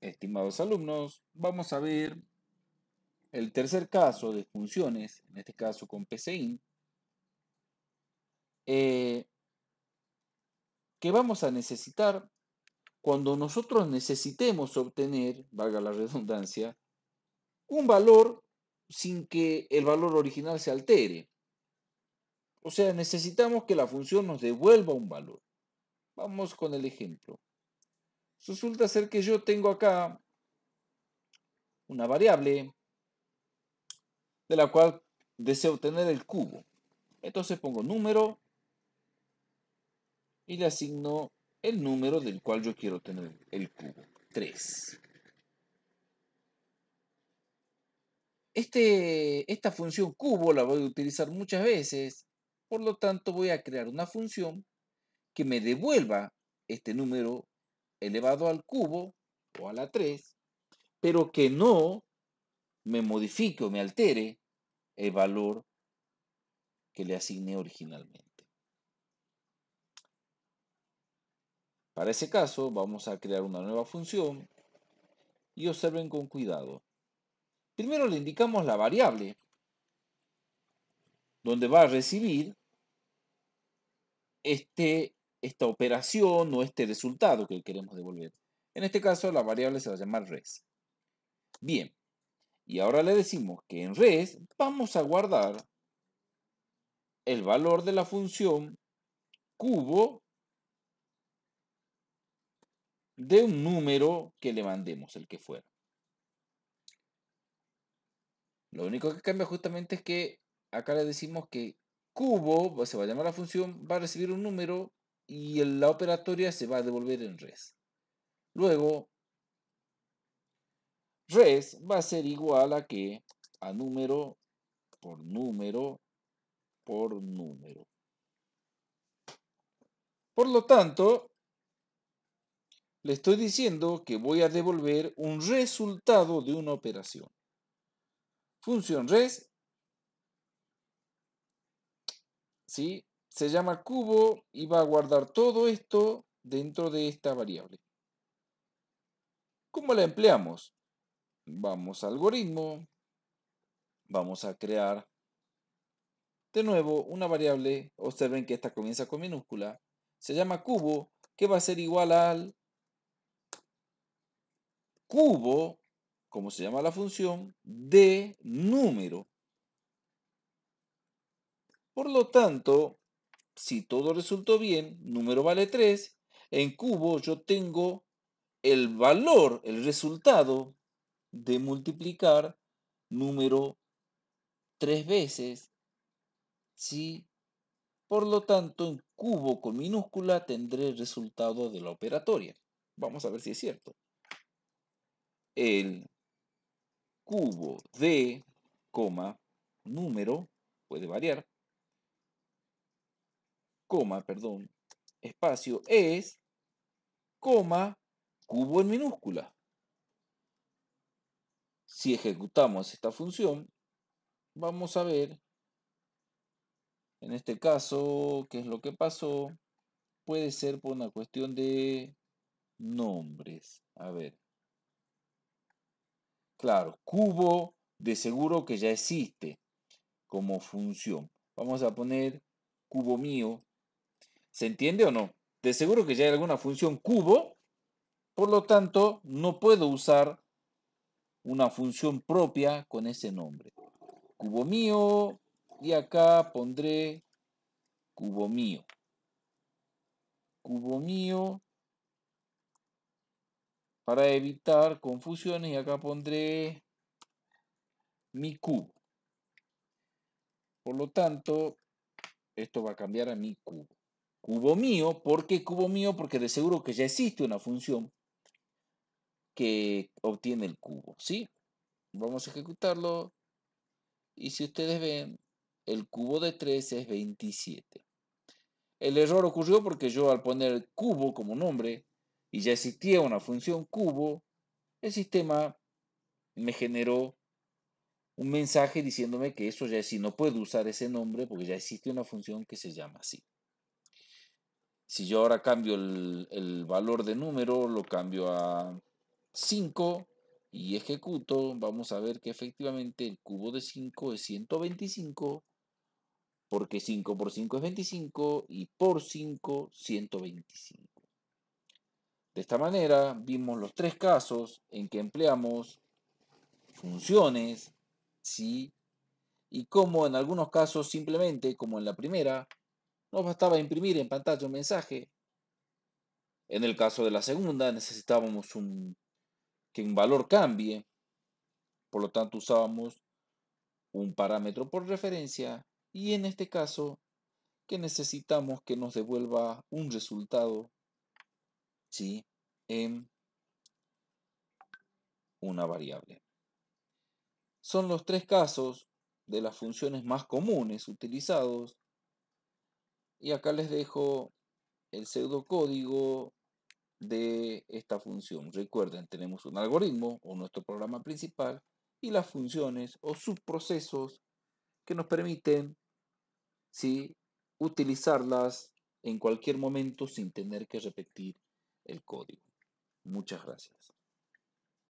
Estimados alumnos, vamos a ver el tercer caso de funciones, en este caso con PCIN, eh, que vamos a necesitar cuando nosotros necesitemos obtener, valga la redundancia, un valor sin que el valor original se altere. O sea, necesitamos que la función nos devuelva un valor. Vamos con el ejemplo. Resulta ser que yo tengo acá una variable de la cual deseo obtener el cubo. Entonces pongo número y le asigno el número del cual yo quiero tener el cubo, 3. Este, esta función cubo la voy a utilizar muchas veces, por lo tanto voy a crear una función que me devuelva este número elevado al cubo o a la 3, pero que no me modifique o me altere el valor que le asigné originalmente. Para ese caso vamos a crear una nueva función y observen con cuidado. Primero le indicamos la variable donde va a recibir este esta operación o este resultado que queremos devolver. En este caso, la variable se va a llamar res. Bien, y ahora le decimos que en res vamos a guardar el valor de la función cubo de un número que le mandemos, el que fuera. Lo único que cambia justamente es que acá le decimos que cubo, se va a llamar la función, va a recibir un número y la operatoria se va a devolver en res. Luego, res va a ser igual a que a número por número por número. Por lo tanto, le estoy diciendo que voy a devolver un resultado de una operación. Función res, ¿sí? se llama cubo y va a guardar todo esto dentro de esta variable. ¿Cómo la empleamos? Vamos al algoritmo, vamos a crear de nuevo una variable, observen que esta comienza con minúscula, se llama cubo, que va a ser igual al cubo, como se llama la función, de número. Por lo tanto, si todo resultó bien, número vale 3, en cubo yo tengo el valor, el resultado de multiplicar número 3 veces, ¿sí? Por lo tanto, en cubo con minúscula tendré el resultado de la operatoria. Vamos a ver si es cierto. El cubo de, coma, número, puede variar, coma, perdón, espacio es, coma, cubo en minúscula. Si ejecutamos esta función, vamos a ver, en este caso, qué es lo que pasó. Puede ser por una cuestión de nombres. A ver. Claro, cubo de seguro que ya existe como función. Vamos a poner cubo mío ¿Se entiende o no? De seguro que ya hay alguna función cubo, por lo tanto, no puedo usar una función propia con ese nombre. Cubo mío, y acá pondré cubo mío. Cubo mío, para evitar confusiones, y acá pondré mi cubo. Por lo tanto, esto va a cambiar a mi cubo cubo mío. ¿Por qué cubo mío? Porque de seguro que ya existe una función que obtiene el cubo, ¿sí? Vamos a ejecutarlo. Y si ustedes ven, el cubo de 3 es 27. El error ocurrió porque yo al poner cubo como nombre y ya existía una función cubo, el sistema me generó un mensaje diciéndome que eso ya es, si no puedo usar ese nombre porque ya existe una función que se llama así. Si yo ahora cambio el, valor de número, lo cambio a 5 y ejecuto, vamos a ver que efectivamente el cubo de 5 es 125, porque 5 por 5 es 25 y por 5, 125. De esta manera vimos los tres casos en que empleamos funciones, sí, y cómo en algunos casos simplemente, como en la primera, no bastaba imprimir en pantalla un mensaje. En el caso de la segunda necesitábamos un, que un valor cambie. Por lo tanto usábamos un parámetro por referencia y en este caso que necesitamos que nos devuelva un resultado ¿sí? en una variable. Son los tres casos de las funciones más comunes utilizados y acá les dejo el pseudocódigo de esta función. Recuerden, tenemos un algoritmo o nuestro programa principal y las funciones o subprocesos que nos permiten ¿sí? utilizarlas en cualquier momento sin tener que repetir el código. Muchas gracias.